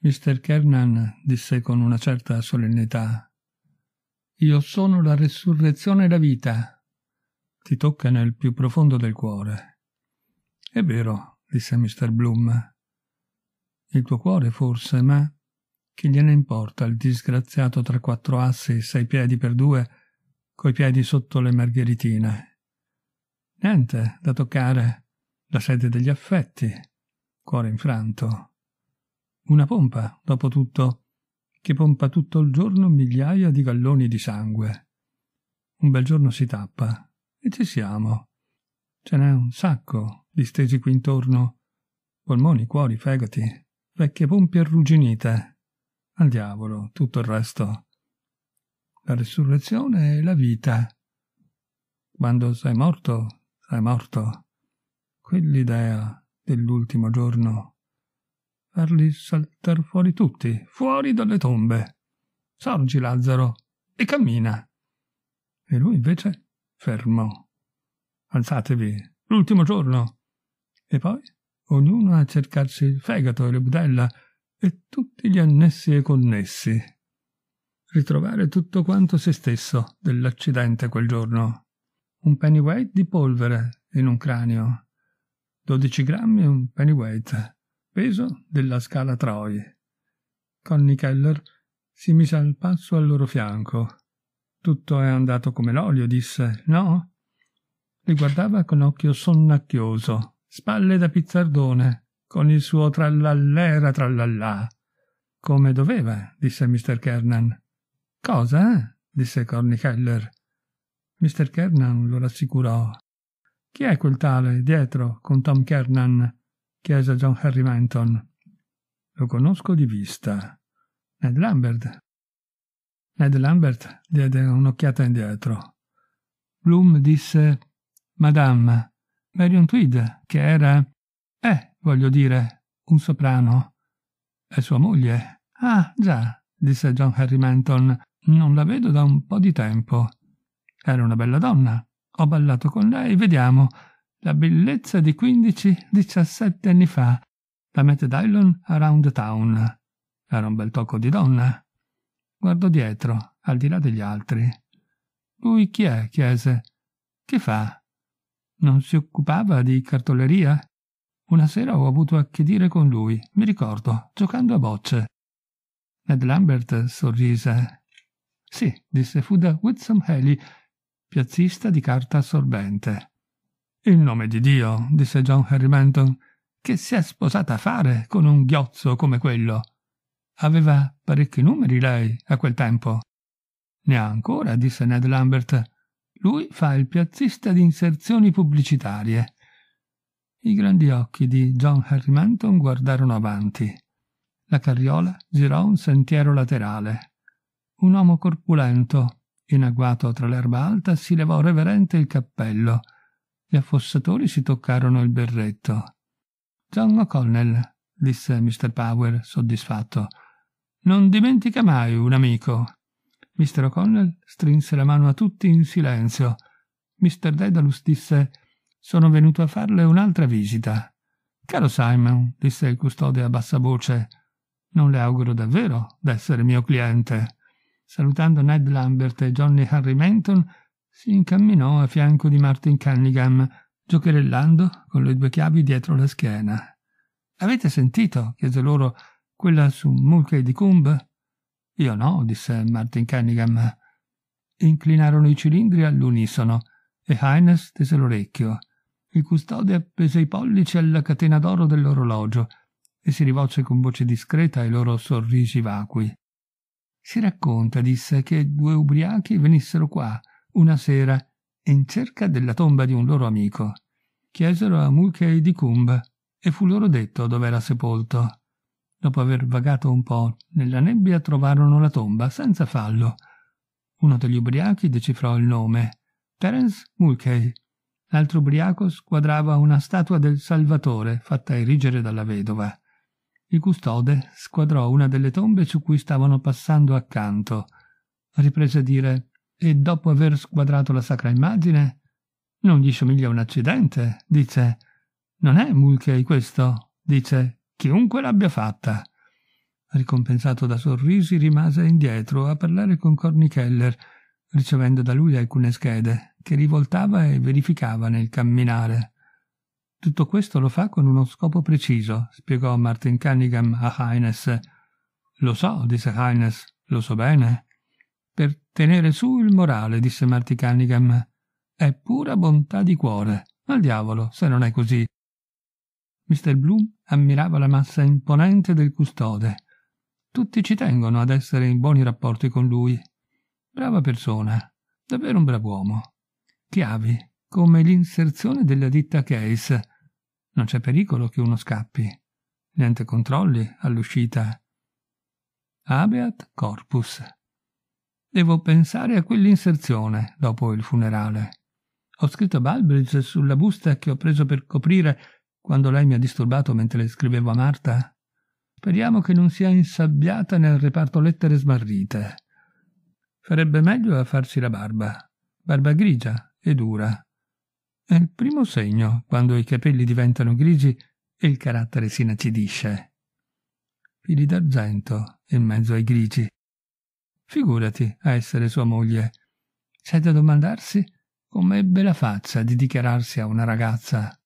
Mr. Kernan disse con una certa solennità. Io sono la resurrezione e la vita. Ti tocca nel più profondo del cuore. È vero, disse Mr. Bloom. Il tuo cuore, forse, ma che gliene importa il disgraziato tra quattro assi, sei piedi per due, coi piedi sotto le margheritine. Niente da toccare, la sede degli affetti, cuore infranto. Una pompa, dopo tutto, che pompa tutto il giorno migliaia di galloni di sangue. Un bel giorno si tappa e ci siamo. Ce n'è un sacco distesi qui intorno. Polmoni, cuori, fegati, vecchie pompe arrugginite. Al diavolo tutto il resto. La resurrezione e la vita. Quando sei morto, sei morto. Quell'idea dell'ultimo giorno farli saltar fuori tutti, fuori dalle tombe. Sorgi, Lazzaro, e cammina. E lui invece fermo. Alzatevi, l'ultimo giorno. E poi ognuno a cercarsi il fegato e le budella e tutti gli annessi e connessi. Ritrovare tutto quanto se stesso dell'accidente quel giorno. Un pennyweight di polvere in un cranio. 12 grammi e un pennyweight peso della scala Troie. Conny Keller si mise al passo al loro fianco. Tutto è andato come l'olio, disse. No? Li guardava con occhio sonnacchioso, spalle da pizzardone, con il suo trallallera trallallà. Come doveva, disse Mr. Kernan. Cosa? disse Corny Keller. Mr. Kernan lo rassicurò. Chi è quel tale dietro con Tom Kernan? chiese John Harry Menton. Lo conosco di vista. Ned Lambert. Ned Lambert diede un'occhiata indietro. Bloom disse Madame, Marion Tweed, che era, eh, voglio dire, un soprano. È sua moglie. Ah, già, disse John Harry Menton, non la vedo da un po' di tempo. Era una bella donna. Ho ballato con lei, vediamo la bellezza di 15-17 anni fa, la Matt Dillon Around Town. Era un bel tocco di donna. Guardò dietro, al di là degli altri. Lui chi è? chiese. Che fa? Non si occupava di cartoleria? Una sera ho avuto a che dire con lui, mi ricordo, giocando a bocce. Ned Lambert sorrise. Sì, disse fu da Whitson Haley, piazzista di carta assorbente. In nome di Dio, disse John Henry Manton, che si è sposata a fare con un ghiozzo come quello? Aveva parecchi numeri lei a quel tempo. Ne ha ancora, disse Ned Lambert. Lui fa il piazzista di inserzioni pubblicitarie. I grandi occhi di John Henry Manton guardarono avanti. La carriola girò un sentiero laterale. Un uomo corpulento, in agguato tra l'erba alta, si levò reverente il cappello gli affossatori si toccarono il berretto. John O'Connell, disse Mr. Power, soddisfatto. Non dimentica mai un amico. Mr. O'Connell strinse la mano a tutti in silenzio. Mr. Dedalus disse Sono venuto a farle un'altra visita. Caro Simon, disse il custode a bassa voce, non le auguro davvero d'essere mio cliente. Salutando Ned Lambert e Johnny Harry Menton, si incamminò a fianco di Martin Cunningham, giocherellando con le due chiavi dietro la schiena. Avete sentito? chiese loro quella su Mulcahy di Cumb? Io no, disse Martin Cunningham. Inclinarono i cilindri all'unisono e Hines tese l'orecchio. Il custode appese i pollici alla catena d'oro dell'orologio e si rivolse con voce discreta ai loro sorrisi vacui. Si racconta, disse, che due ubriachi venissero qua una sera, in cerca della tomba di un loro amico, chiesero a Mulkei di Kumb e fu loro detto dove era sepolto. Dopo aver vagato un po' nella nebbia trovarono la tomba senza fallo. Uno degli ubriachi decifrò il nome, Terence Mulkei. L'altro ubriaco squadrava una statua del Salvatore fatta erigere dalla vedova. Il custode squadrò una delle tombe su cui stavano passando accanto. Riprese a dire e dopo aver squadrato la sacra immagine non gli somiglia un accidente, dice. Non è Mulkey questo, dice. Chiunque l'abbia fatta. Ricompensato da sorrisi, rimase indietro a parlare con Corny Keller, ricevendo da lui alcune schede, che rivoltava e verificava nel camminare. Tutto questo lo fa con uno scopo preciso, spiegò Martin Cunningham a Heines. Lo so, disse Heines, lo so bene per tenere su il morale, disse Marty Cunningham. È pura bontà di cuore. Al diavolo, se non è così. Mr. Bloom ammirava la massa imponente del custode. Tutti ci tengono ad essere in buoni rapporti con lui. Brava persona, davvero un brav'uomo. Chiavi, come l'inserzione della ditta Case. Non c'è pericolo che uno scappi. Niente controlli all'uscita. Abeat corpus. Devo pensare a quell'inserzione dopo il funerale. Ho scritto Balbridge sulla busta che ho preso per coprire quando lei mi ha disturbato mentre scrivevo a Marta. Speriamo che non sia insabbiata nel reparto lettere smarrite. Farebbe meglio a farsi la barba, barba grigia e dura. È il primo segno quando i capelli diventano grigi e il carattere si inacidisce. Fili d'argento in mezzo ai grigi Figurati a essere sua moglie. C'è da domandarsi come ebbe la faccia di dichiararsi a una ragazza.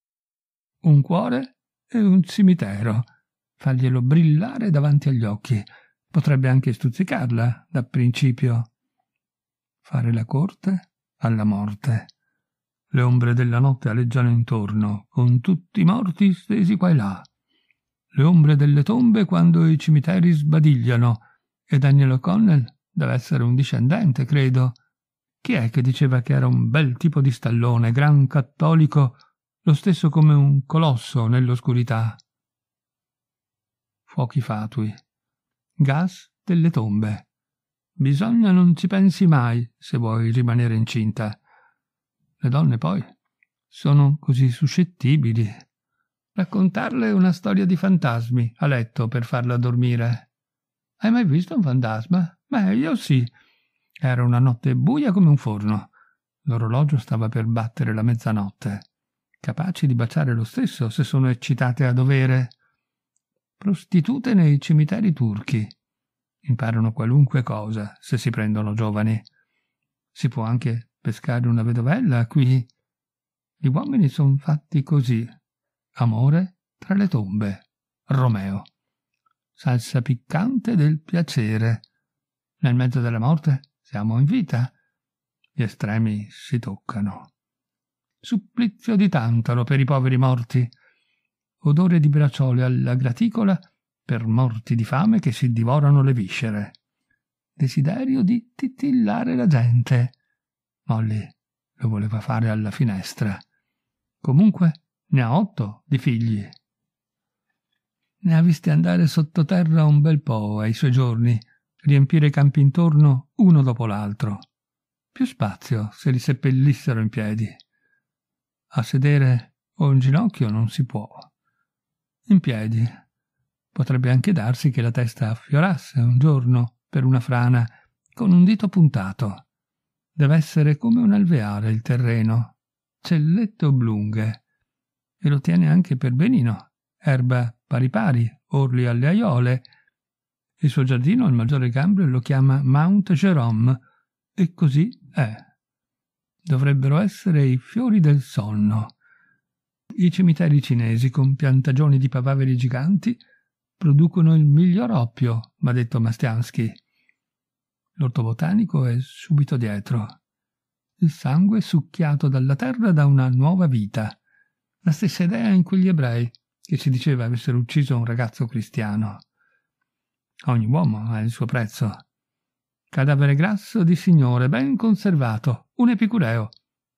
Un cuore e un cimitero. Faglielo brillare davanti agli occhi. Potrebbe anche stuzzicarla, da principio. Fare la corte alla morte. Le ombre della notte aleggiano intorno, con tutti i morti stesi qua e là. Le ombre delle tombe quando i cimiteri sbadigliano, e Daniel O'Connell Deve essere un discendente, credo. Chi è che diceva che era un bel tipo di stallone, gran cattolico, lo stesso come un colosso nell'oscurità? Fuochi fatui. Gas delle tombe. Bisogna non ci pensi mai se vuoi rimanere incinta. Le donne poi sono così suscettibili. Raccontarle una storia di fantasmi a letto per farla dormire. Hai mai visto un fantasma? Beh, io sì. Era una notte buia come un forno. L'orologio stava per battere la mezzanotte. Capaci di baciare lo stesso se sono eccitate a dovere. Prostitute nei cimiteri turchi. Imparano qualunque cosa se si prendono giovani. Si può anche pescare una vedovella qui. Gli uomini sono fatti così. Amore tra le tombe. Romeo. Salsa piccante del piacere. Nel mezzo della morte siamo in vita. Gli estremi si toccano. Supplizio di tantalo per i poveri morti. Odore di bracciole alla graticola per morti di fame che si divorano le viscere. Desiderio di titillare la gente. Molly lo voleva fare alla finestra. Comunque ne ha otto di figli. Ne ha visti andare sottoterra un bel po' ai suoi giorni riempire i campi intorno uno dopo l'altro. Più spazio se li seppellissero in piedi. A sedere o in ginocchio non si può. In piedi. Potrebbe anche darsi che la testa affiorasse un giorno per una frana con un dito puntato. Deve essere come un alveare il terreno, cellette oblunghe. E lo tiene anche per benino, erba pari pari, orli alle aiole, il suo giardino, il maggiore Gamble, lo chiama Mount Jerome, e così è. Dovrebbero essere i fiori del sonno. I cimiteri cinesi, con piantagioni di papaveri giganti, producono il miglior oppio, m'ha detto Mastiansky. L'orto botanico è subito dietro. Il sangue succhiato dalla terra da una nuova vita. La stessa idea in quegli ebrei, che si diceva avessero ucciso un ragazzo cristiano. Ogni uomo ha il suo prezzo. Cadavere grasso di signore, ben conservato, un epicureo,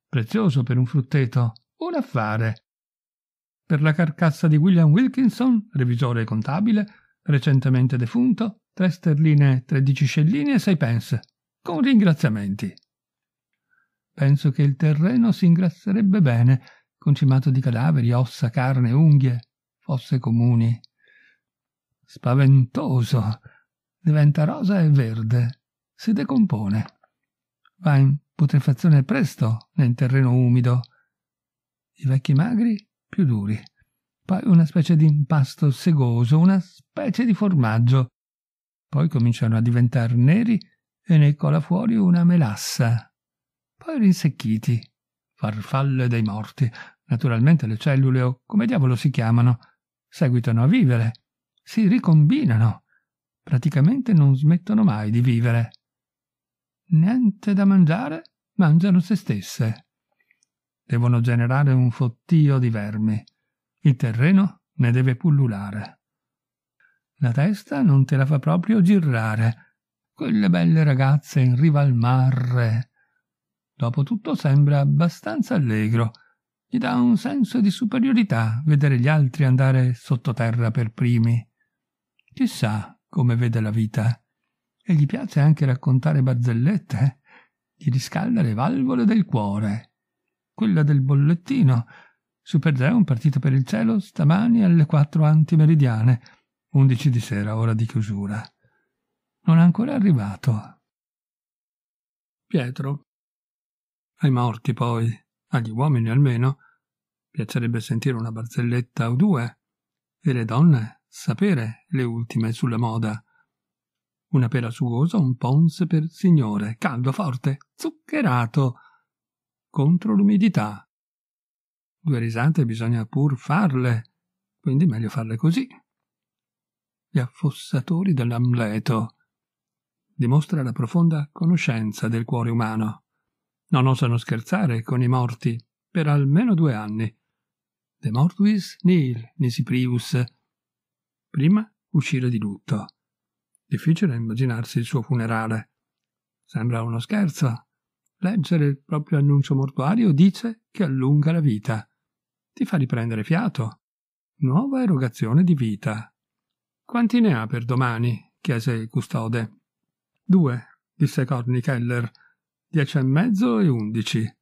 prezioso per un frutteto, un affare. Per la carcassa di William Wilkinson, revisore e contabile, recentemente defunto, tre sterline, tredici scellini e sei pence, con ringraziamenti. Penso che il terreno si ingrasserebbe bene, concimato di cadaveri, ossa, carne, unghie, fosse comuni spaventoso, diventa rosa e verde, si decompone, va in putrefazione presto nel terreno umido. I vecchi magri più duri, poi una specie di impasto segoso, una specie di formaggio. Poi cominciano a diventare neri e ne cola fuori una melassa. Poi rinsecchiti, farfalle dei morti. Naturalmente le cellule o come diavolo si chiamano, seguitano a vivere si ricombinano. Praticamente non smettono mai di vivere. Niente da mangiare, mangiano se stesse. Devono generare un fottio di vermi. Il terreno ne deve pullulare. La testa non te la fa proprio girare. Quelle belle ragazze in riva al mare. Dopotutto sembra abbastanza allegro. Gli dà un senso di superiorità vedere gli altri andare sottoterra per primi. Chissà come vede la vita. E gli piace anche raccontare barzellette. Gli eh? riscalda le valvole del cuore. Quella del bollettino. Super Zeon partito per il cielo stamani alle quattro antimeridiane. Undici di sera, ora di chiusura. Non è ancora arrivato. Pietro. Ai morti poi, agli uomini almeno, piacerebbe sentire una barzelletta o due. E le donne sapere le ultime sulla moda. Una pera sugosa, un pons per signore, caldo, forte, zuccherato, contro l'umidità. Due risate bisogna pur farle, quindi meglio farle così. Gli affossatori dell'Amleto. Dimostra la profonda conoscenza del cuore umano. Non osano scherzare con i morti per almeno due anni. De mortuis nil nisi prius Prima uscire di lutto. Difficile immaginarsi il suo funerale. Sembra uno scherzo. Leggere il proprio annuncio mortuario dice che allunga la vita. Ti fa riprendere fiato. Nuova erogazione di vita. Quanti ne ha per domani? chiese il custode. Due, disse Corny Keller. Dieci e mezzo e undici.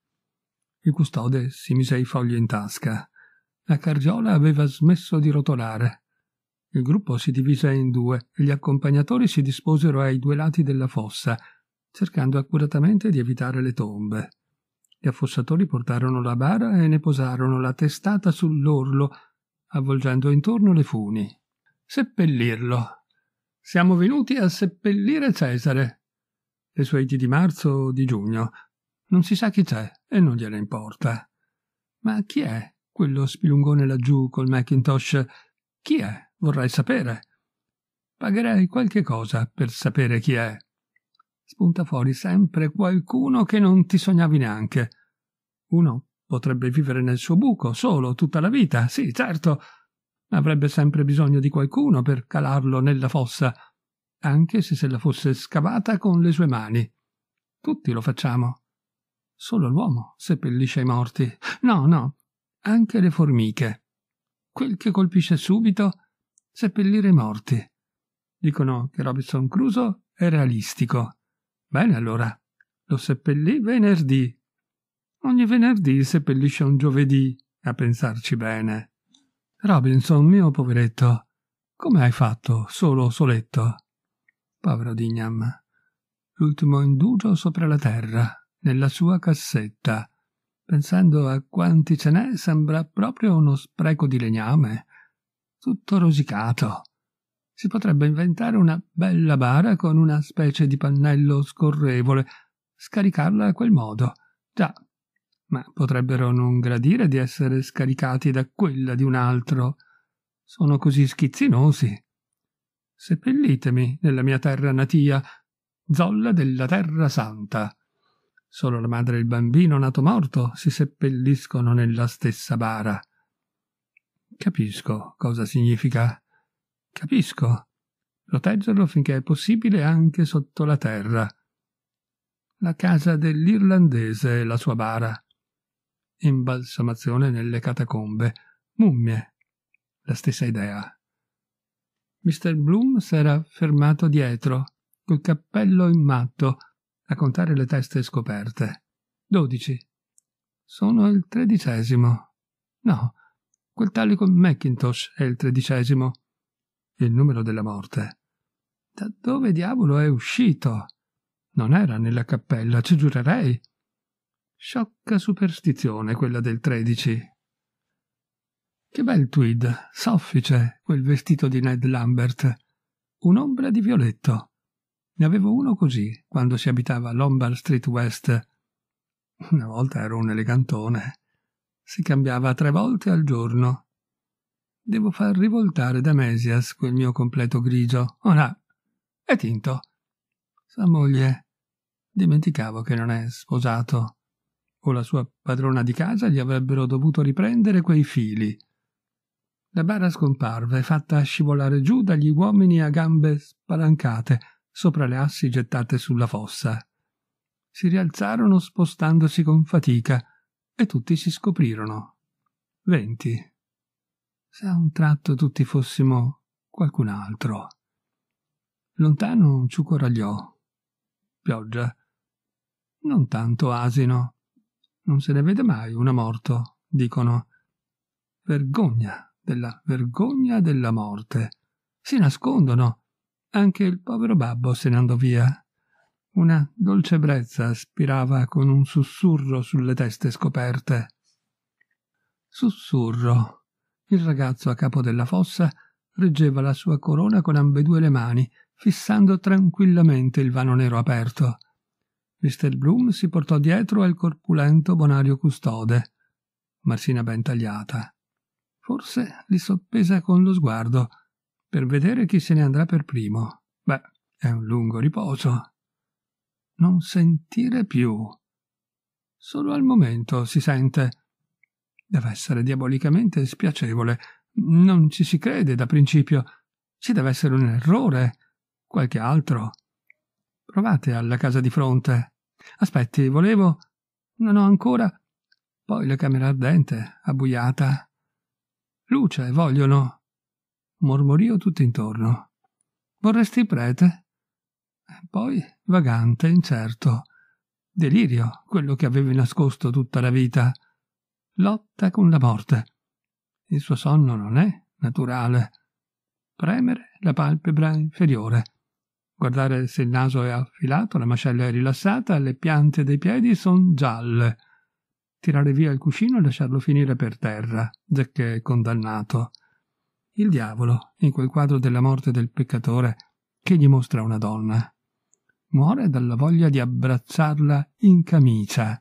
Il custode si mise i fogli in tasca. La cargiola aveva smesso di rotolare. Il gruppo si divise in due e gli accompagnatori si disposero ai due lati della fossa, cercando accuratamente di evitare le tombe. Gli affossatori portarono la bara e ne posarono la testata sull'orlo, avvolgendo intorno le funi. Seppellirlo. Siamo venuti a seppellire Cesare. Le sue iti di marzo o di giugno. Non si sa chi c'è e non gliene importa. Ma chi è quello spilungone laggiù col Macintosh? Chi è? Vorrai sapere. Pagherei qualche cosa per sapere chi è. Spunta fuori sempre qualcuno che non ti sognavi neanche. Uno potrebbe vivere nel suo buco, solo, tutta la vita, sì, certo. Avrebbe sempre bisogno di qualcuno per calarlo nella fossa, anche se se la fosse scavata con le sue mani. Tutti lo facciamo. Solo l'uomo seppellisce i morti. No, no, anche le formiche. Quel che colpisce subito seppellire i morti. Dicono che Robinson Crusoe è realistico. Bene allora, lo seppellì venerdì. Ogni venerdì seppellisce un giovedì, a pensarci bene. Robinson, mio poveretto, come hai fatto, solo soletto? Povero Dignam. L'ultimo indugio sopra la terra, nella sua cassetta. Pensando a quanti ce n'è, sembra proprio uno spreco di legname tutto rosicato. Si potrebbe inventare una bella bara con una specie di pannello scorrevole, scaricarla a quel modo. Già, ma potrebbero non gradire di essere scaricati da quella di un altro. Sono così schizzinosi. Seppellitemi nella mia terra natia, zolla della terra santa. Solo la madre e il bambino nato morto si seppelliscono nella stessa bara. Capisco cosa significa. Capisco. Proteggerlo finché è possibile anche sotto la terra. La casa dell'irlandese e la sua bara. Imbalsamazione nelle catacombe. Mummie. La stessa idea. Mr. Bloom s'era fermato dietro, col cappello in matto, a contare le teste scoperte. Dodici. Sono il tredicesimo. No, Quel tale con Macintosh è il tredicesimo. Il numero della morte. Da dove diavolo è uscito? Non era nella cappella, ci giurerei. Sciocca superstizione quella del tredici. Che bel tweed, soffice, quel vestito di Ned Lambert. Un'ombra di violetto. Ne avevo uno così, quando si abitava a Lombard Street West. Una volta ero un elegantone si cambiava tre volte al giorno. Devo far rivoltare da Mesias quel mio completo grigio. Oh no, è tinto. Sa moglie. Dimenticavo che non è sposato. O la sua padrona di casa gli avrebbero dovuto riprendere quei fili. La bara scomparve, fatta scivolare giù dagli uomini a gambe spalancate, sopra le assi gettate sulla fossa. Si rialzarono spostandosi con fatica, e tutti si scoprirono. Venti. Se a un tratto tutti fossimo qualcun altro. Lontano un ciuco ragliò. Pioggia. Non tanto asino. Non se ne vede mai una morto, dicono. Vergogna della vergogna della morte. Si nascondono. Anche il povero babbo se ne andò via una dolce brezza aspirava con un sussurro sulle teste scoperte. Sussurro. Il ragazzo a capo della fossa reggeva la sua corona con ambedue le mani, fissando tranquillamente il vano nero aperto. Bloom si portò dietro al corpulento bonario custode, marsina ben tagliata. Forse li soppesa con lo sguardo, per vedere chi se ne andrà per primo. Beh, è un lungo riposo non sentire più. Solo al momento si sente. Deve essere diabolicamente spiacevole. Non ci si crede da principio. Ci deve essere un errore, qualche altro. Provate alla casa di fronte. Aspetti, volevo. Non ho ancora. Poi la camera ardente, abbuiata. Luce, vogliono. Mormorio tutto intorno. Vorresti il prete? poi vagante, incerto. Delirio, quello che aveva nascosto tutta la vita. Lotta con la morte. Il suo sonno non è naturale. Premere la palpebra inferiore. Guardare se il naso è affilato, la mascella è rilassata, le piante dei piedi sono gialle. Tirare via il cuscino e lasciarlo finire per terra, giacché è condannato. Il diavolo, in quel quadro della morte del peccatore, che gli mostra una donna muore dalla voglia di abbracciarla in camicia.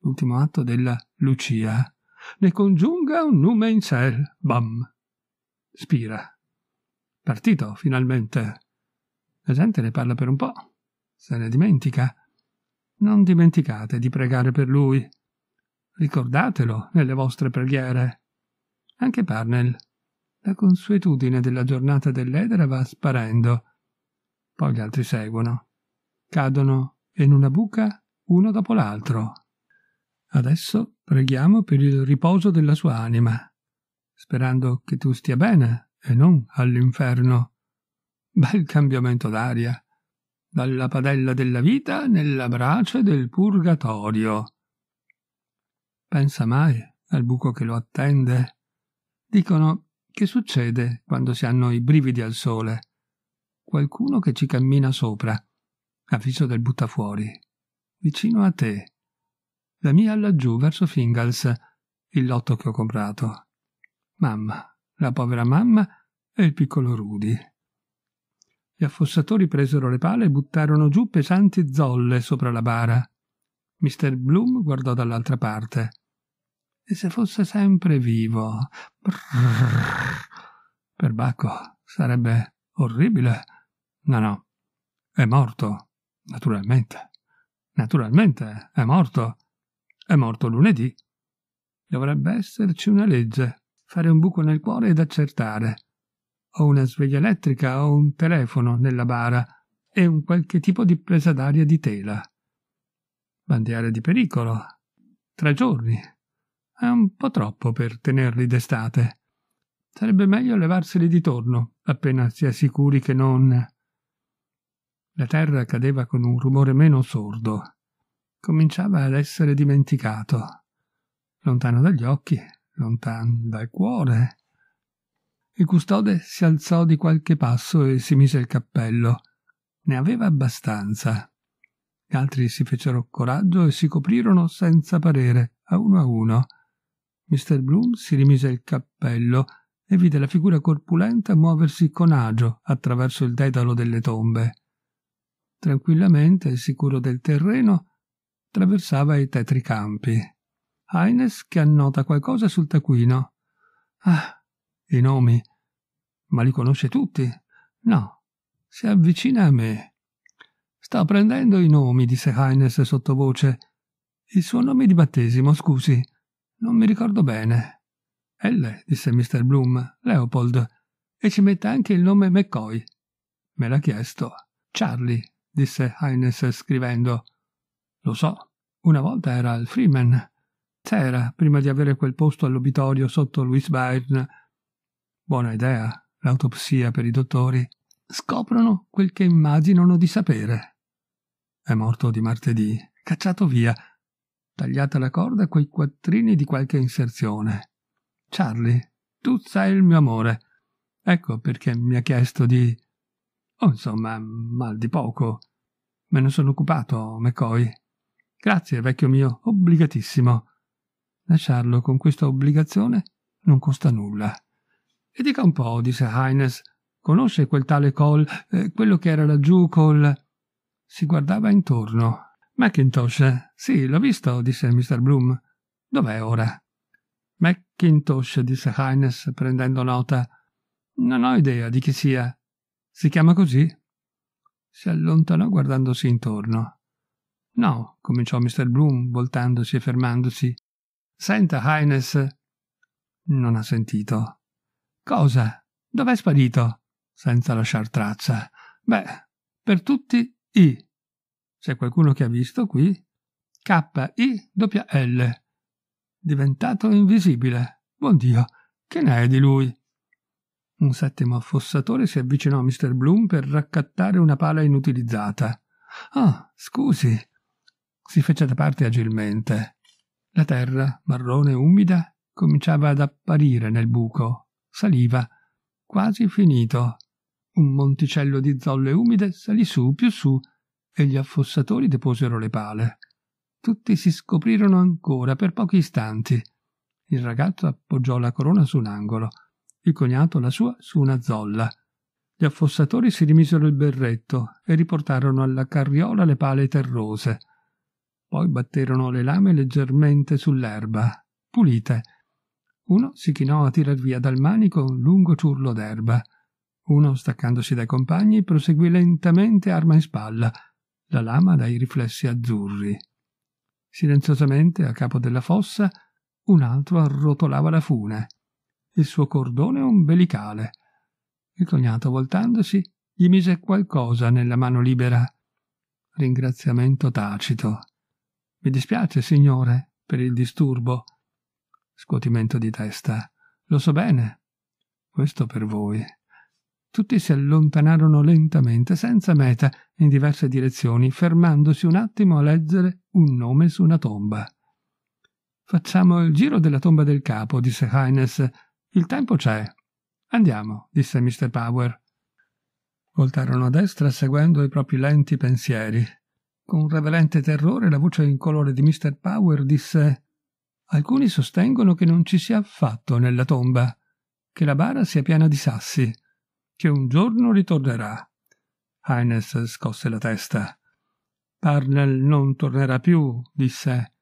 L'ultimo atto della Lucia ne congiunga un nome in ciel, bam. Spira. Partito, finalmente. La gente ne parla per un po', se ne dimentica. Non dimenticate di pregare per lui. Ricordatelo nelle vostre preghiere. Anche Parnell. La consuetudine della giornata dell'edera va sparendo poi gli altri seguono. Cadono in una buca uno dopo l'altro. Adesso preghiamo per il riposo della sua anima, sperando che tu stia bene e non all'inferno. Bel cambiamento d'aria. Dalla padella della vita nella brace del purgatorio. Pensa mai al buco che lo attende. Dicono che succede quando si hanno i brividi al sole qualcuno che ci cammina sopra, avviso del buttafuori, vicino a te. La mia laggiù verso Fingals, il lotto che ho comprato. Mamma, la povera mamma e il piccolo Rudy. Gli affossatori presero le pale e buttarono giù pesanti zolle sopra la bara. Mister Bloom guardò dall'altra parte. E se fosse sempre vivo? Brrr, perbacco, sarebbe orribile. No, no, è morto, naturalmente. Naturalmente, è morto. È morto lunedì. Dovrebbe esserci una legge, fare un buco nel cuore ed accertare. O una sveglia elettrica o un telefono nella bara e un qualche tipo di presa d'aria di tela. Bandiere di pericolo. Tre giorni. È un po' troppo per tenerli d'estate. Sarebbe meglio levarseli di torno, appena si è sicuri che non... La terra cadeva con un rumore meno sordo. Cominciava ad essere dimenticato. Lontano dagli occhi, lontano dal cuore. Il custode si alzò di qualche passo e si mise il cappello. Ne aveva abbastanza. Gli altri si fecero coraggio e si coprirono senza parere, a uno a uno. Mr. Bloom si rimise il cappello e vide la figura corpulenta muoversi con agio attraverso il dedalo delle tombe. Tranquillamente, sicuro del terreno, attraversava i tetri campi. Heines che annota qualcosa sul taccuino. Ah, i nomi. Ma li conosce tutti? No. Si avvicina a me. Sta prendendo i nomi, disse Heines sottovoce. Il suo nome di battesimo, scusi. Non mi ricordo bene. L, disse Mr. Bloom, Leopold. E ci mette anche il nome McCoy. Me l'ha chiesto. Charlie, disse Hines scrivendo. Lo so, una volta era al Freeman. C'era, prima di avere quel posto all'obitorio sotto Louis Byrne. Buona idea, l'autopsia per i dottori. Scoprono quel che immaginano di sapere. È morto di martedì, cacciato via, tagliata la corda coi quattrini di qualche inserzione. Charlie, tu sei il mio amore. Ecco perché mi ha chiesto di... Oh, insomma, mal di poco. Me ne sono occupato, McCoy. Grazie, vecchio mio, obbligatissimo. Lasciarlo con questa obbligazione non costa nulla. E dica un po', disse Hines, conosce quel tale Cole, eh, quello che era laggiù col... Si guardava intorno. Macintosh, sì, l'ho visto, disse Mr. Bloom. Dov'è ora? Macintosh, disse Hines, prendendo nota. Non ho idea di chi sia. Si chiama così? si allontanò guardandosi intorno. No, cominciò Mr. Bloom, voltandosi e fermandosi. Senta, Highness. Non ha sentito. Cosa? Dov'è sparito? Senza lasciar traccia. Beh, per tutti I. C'è qualcuno che ha visto qui? K-I-L. Diventato invisibile. Buon Dio, che ne è di lui? Un settimo affossatore si avvicinò a Mr. Bloom per raccattare una pala inutilizzata. Ah, scusi. Si fece da parte agilmente. La terra, marrone e umida, cominciava ad apparire nel buco. Saliva. Quasi finito. Un monticello di zolle umide salì su, più su, e gli affossatori deposero le pale. Tutti si scoprirono ancora per pochi istanti. Il ragazzo appoggiò la corona su un angolo il cognato la sua su una zolla. Gli affossatori si rimisero il berretto e riportarono alla carriola le pale terrose. Poi batterono le lame leggermente sull'erba, pulite. Uno si chinò a tirar via dal manico un lungo ciurlo d'erba. Uno, staccandosi dai compagni, proseguì lentamente arma in spalla, la lama dai riflessi azzurri. Silenziosamente, a capo della fossa, un altro arrotolava la fune il suo cordone ombelicale. Il cognato, voltandosi, gli mise qualcosa nella mano libera. Ringraziamento tacito. Mi dispiace, signore, per il disturbo. Scuotimento di testa. Lo so bene. Questo per voi. Tutti si allontanarono lentamente, senza meta, in diverse direzioni, fermandosi un attimo a leggere un nome su una tomba. Facciamo il giro della tomba del capo, disse Heines, il tempo c'è. Andiamo, disse Mr. Power. Voltarono a destra seguendo i propri lenti pensieri. Con reverente terrore la voce incolore di Mr. Power disse Alcuni sostengono che non ci sia affatto nella tomba, che la bara sia piena di sassi, che un giorno ritornerà. Hines scosse la testa. Parnell non tornerà più, disse.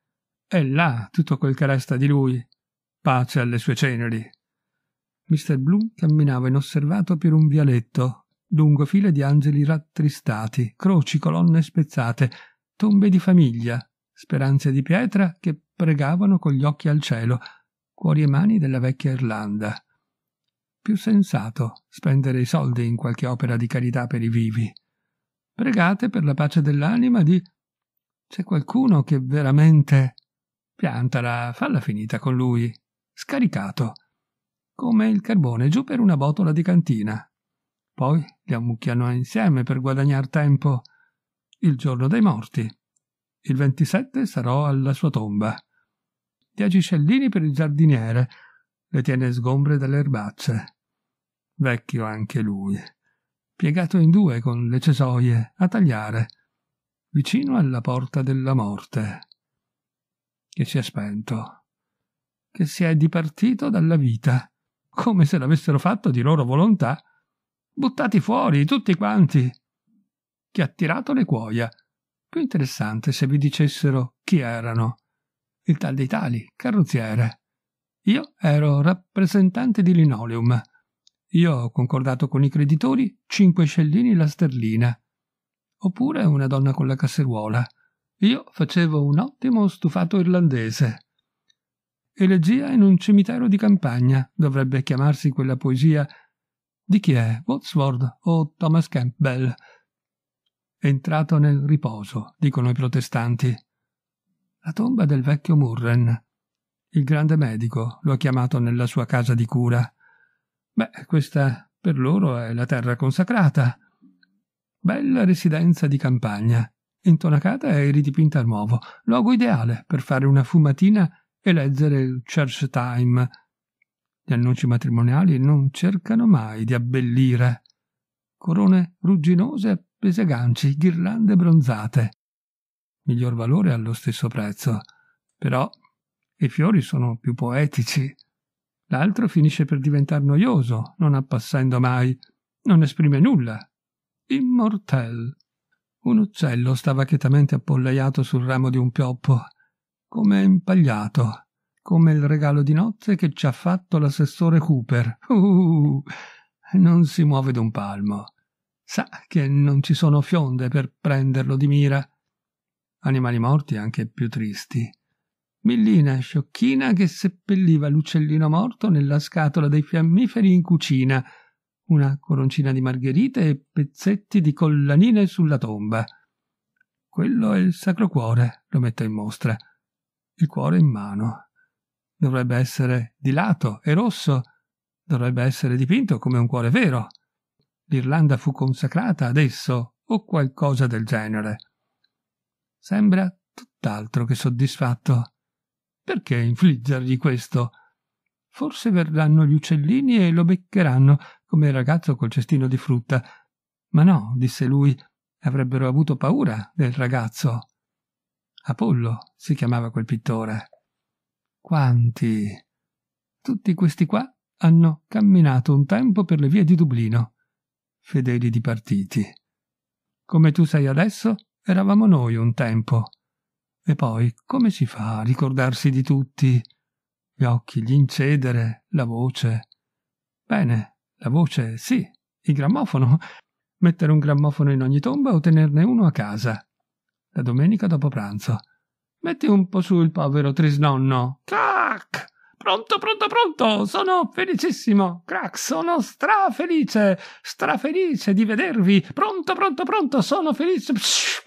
È là tutto quel che resta di lui. Pace alle sue ceneri. Mr. Bloom camminava inosservato per un vialetto, lungo file di angeli rattristati, croci, colonne spezzate, tombe di famiglia, speranze di pietra che pregavano con gli occhi al cielo, cuori e mani della vecchia Irlanda. Più sensato spendere i soldi in qualche opera di carità per i vivi. Pregate per la pace dell'anima di... C'è qualcuno che veramente... Piantala, falla finita con lui. Scaricato come il carbone giù per una botola di cantina. Poi li ammucchiano insieme per guadagnare tempo. Il giorno dei morti. Il 27 sarò alla sua tomba. Dieci scellini per il giardiniere. Le tiene sgombre dalle erbacce. Vecchio anche lui. Piegato in due con le cesoie a tagliare. Vicino alla porta della morte. Che si è spento. Che si è dipartito dalla vita come se l'avessero fatto di loro volontà, buttati fuori tutti quanti. Che ha tirato le cuoia. Più interessante se vi dicessero chi erano. Il tal dei tali, carrozziere. Io ero rappresentante di linoleum. Io ho concordato con i creditori cinque scellini la sterlina. Oppure una donna con la casseruola. Io facevo un ottimo stufato irlandese. Elegia in un cimitero di campagna dovrebbe chiamarsi quella poesia. Di chi è? Wadsworth o Thomas Campbell? Entrato nel riposo, dicono i protestanti. La tomba del vecchio Murren. Il grande medico lo ha chiamato nella sua casa di cura. Beh, questa per loro è la terra consacrata. Bella residenza di campagna, intonacata e ridipinta al nuovo, luogo ideale per fare una fumatina e leggere il Church Time. Gli annunci matrimoniali non cercano mai di abbellire. Corone rugginose appese ganci, ghirlande bronzate. Miglior valore allo stesso prezzo. Però i fiori sono più poetici. L'altro finisce per diventare noioso, non appassendo mai. Non esprime nulla. Immortel. Un uccello stava chetamente appollaiato sul ramo di un pioppo come impagliato, come il regalo di nozze che ci ha fatto l'assessore Cooper. Uh, non si muove d'un palmo. Sa che non ci sono fionde per prenderlo di mira. Animali morti anche più tristi. Millina sciocchina che seppelliva l'uccellino morto nella scatola dei fiammiferi in cucina, una coroncina di margherite e pezzetti di collanine sulla tomba. Quello è il Sacro Cuore, lo metto in mostra il cuore in mano. Dovrebbe essere di lato e rosso, dovrebbe essere dipinto come un cuore vero. L'Irlanda fu consacrata ad esso o qualcosa del genere. Sembra tutt'altro che soddisfatto. Perché infliggergli questo? Forse verranno gli uccellini e lo beccheranno, come il ragazzo col cestino di frutta. Ma no, disse lui, avrebbero avuto paura del ragazzo. Apollo si chiamava quel pittore. Quanti? Tutti questi qua hanno camminato un tempo per le vie di Dublino, fedeli di partiti. Come tu sei adesso, eravamo noi un tempo. E poi, come si fa a ricordarsi di tutti? Gli occhi, l'incedere, la voce. Bene, la voce sì, il grammofono. Mettere un grammofono in ogni tomba o tenerne uno a casa la domenica dopo pranzo. Metti un po' su il povero trisnonno. Crac! Pronto, pronto, pronto! Sono felicissimo! Crac, sono strafelice! Strafelice di vedervi! Pronto, pronto, pronto! Sono felice! Psh.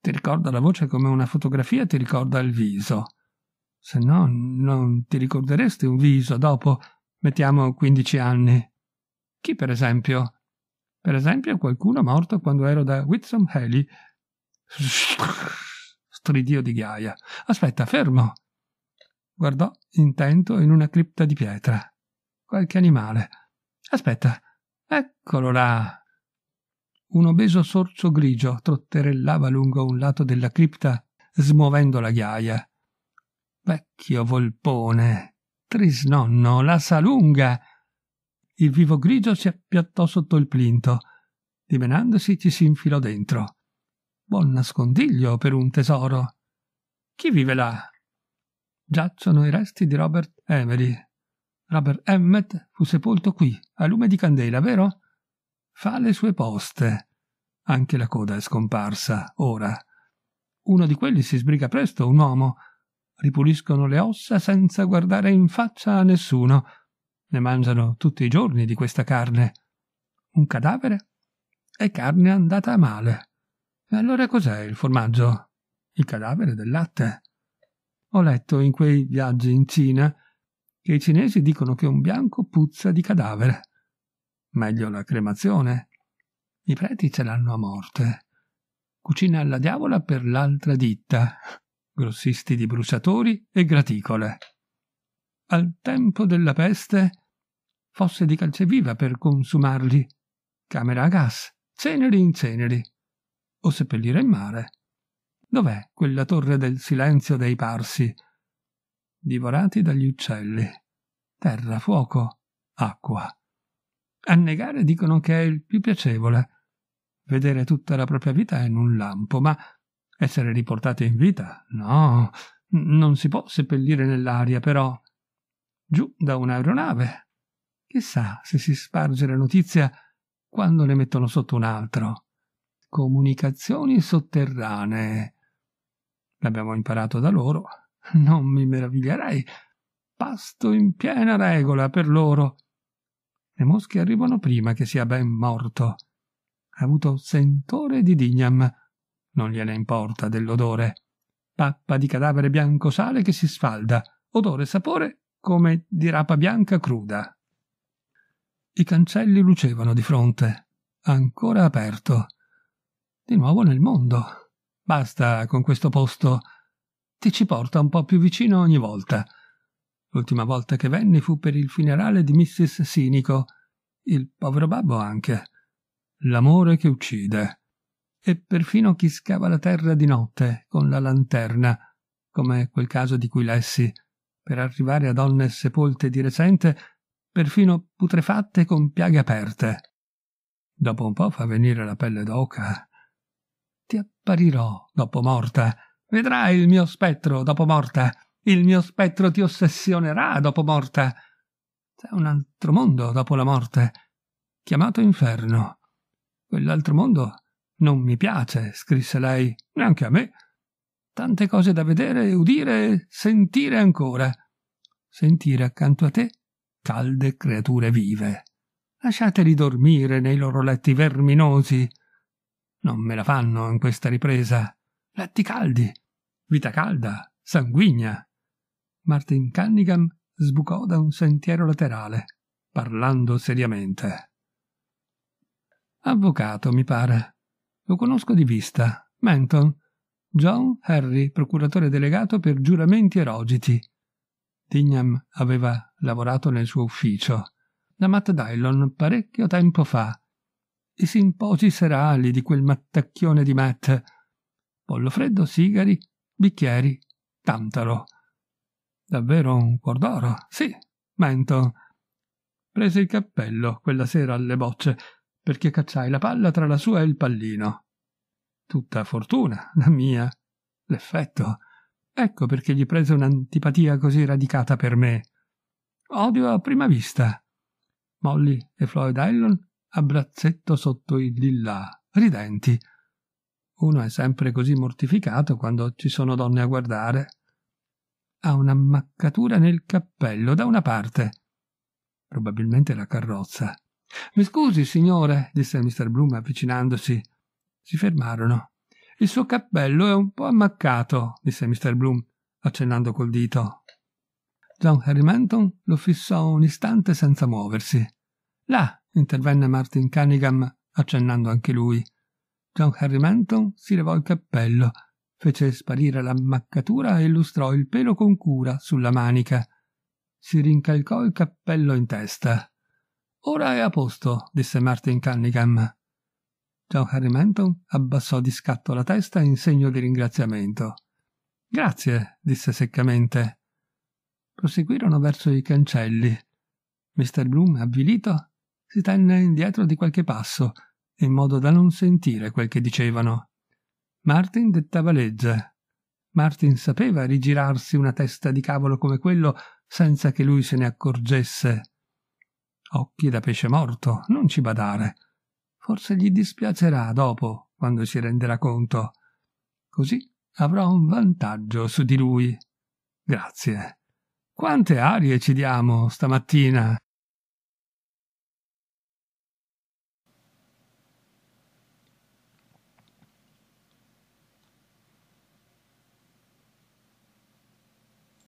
Ti ricorda la voce come una fotografia ti ricorda il viso. Se no, non ti ricorderesti un viso dopo, mettiamo 15 anni. Chi, per esempio, per esempio, qualcuno morto quando ero da Whitson Haley. Stridio di ghiaia. Aspetta, fermo. Guardò intento in una cripta di pietra. Qualche animale. Aspetta, eccolo là. Un obeso sorcio grigio trotterellava lungo un lato della cripta, smuovendo la ghiaia. Vecchio volpone, trisnonno, la salunga il vivo grigio si appiattò sotto il plinto. Dimenandosi ci si infilò dentro. Buon nascondiglio per un tesoro. Chi vive là? Giacciono i resti di Robert Emery. Robert Emmet fu sepolto qui, a lume di candela, vero? Fa le sue poste. Anche la coda è scomparsa, ora. Uno di quelli si sbriga presto, un uomo. Ripuliscono le ossa senza guardare in faccia a nessuno ne mangiano tutti i giorni di questa carne. Un cadavere? È carne andata a male. E allora cos'è il formaggio? Il cadavere del latte. Ho letto in quei viaggi in Cina che i cinesi dicono che un bianco puzza di cadavere. Meglio la cremazione. I preti ce l'hanno a morte. Cucina alla diavola per l'altra ditta. Grossisti di bruciatori e graticole. Al tempo della peste fosse di calceviva per consumarli, camera a gas, ceneri in ceneri, o seppellire il mare. Dov'è quella torre del silenzio dei parsi? Divorati dagli uccelli. Terra, fuoco, acqua. Annegare dicono che è il più piacevole. Vedere tutta la propria vita in un lampo, ma essere riportati in vita? No, non si può seppellire nell'aria, però. Giù da un'aeronave, Chissà se si sparge la notizia quando ne mettono sotto un altro. Comunicazioni sotterranee. L'abbiamo imparato da loro. Non mi meraviglierei. Pasto in piena regola per loro. Le mosche arrivano prima che sia ben morto. Ha avuto sentore di dignam. Non gliene importa dell'odore. Pappa di cadavere bianco sale che si sfalda. Odore e sapore come di rapa bianca cruda. I cancelli lucevano di fronte, ancora aperto. Di nuovo nel mondo. Basta con questo posto. Ti ci porta un po' più vicino ogni volta. L'ultima volta che venni fu per il funerale di Mrs. Sinico, il povero babbo anche. L'amore che uccide. E perfino chi scava la terra di notte con la lanterna, come quel caso di cui lessi, per arrivare a donne sepolte di recente perfino putrefatte con piaghe aperte. Dopo un po' fa venire la pelle d'oca. Ti apparirò dopo morta. Vedrai il mio spettro dopo morta. Il mio spettro ti ossessionerà dopo morta. C'è un altro mondo dopo la morte, chiamato inferno. Quell'altro mondo non mi piace, scrisse lei, neanche a me. Tante cose da vedere, udire, sentire ancora. Sentire accanto a te calde creature vive. Lasciateli dormire nei loro letti verminosi. Non me la fanno in questa ripresa. Letti caldi, vita calda, sanguigna. Martin Cunningham sbucò da un sentiero laterale, parlando seriamente. Avvocato, mi pare. Lo conosco di vista. Menton. John Harry, procuratore delegato per giuramenti erogiti. Tignam aveva lavorato nel suo ufficio, da Matt Dillon parecchio tempo fa. I simposi serali di quel mattacchione di Matt. Pollo freddo, sigari, bicchieri, tantaro. Davvero un cuor d'oro, sì, Menton. Prese il cappello quella sera alle bocce perché cacciai la palla tra la sua e il pallino. Tutta fortuna, la mia. L'effetto. Ecco perché gli prese un'antipatia così radicata per me. Odio a prima vista. Molly e Floyd Dillon a brazzetto sotto il lillà, ridenti. Uno è sempre così mortificato quando ci sono donne a guardare. Ha un'ammaccatura nel cappello da una parte. Probabilmente la carrozza. Mi scusi, signore, disse Mr. Bloom avvicinandosi. Si fermarono. Il suo cappello è un po' ammaccato, disse Mr. Bloom, accennando col dito. John Harry Manton lo fissò un istante senza muoversi. Là, intervenne Martin Cunningham, accennando anche lui. John Harry Manton si levò il cappello, fece sparire l'ammaccatura e lustrò il pelo con cura sulla manica. Si rincalcò il cappello in testa. Ora è a posto, disse Martin Cunningham. John Harry Menton abbassò di scatto la testa in segno di ringraziamento. Grazie, disse seccamente. Proseguirono verso i cancelli. Mr. Bloom, avvilito, si tenne indietro di qualche passo, in modo da non sentire quel che dicevano. Martin dettava legge. Martin sapeva rigirarsi una testa di cavolo come quello senza che lui se ne accorgesse. Occhi da pesce morto, non ci badare Forse gli dispiacerà dopo, quando si renderà conto. Così avrò un vantaggio su di lui. Grazie. Quante arie ci diamo stamattina?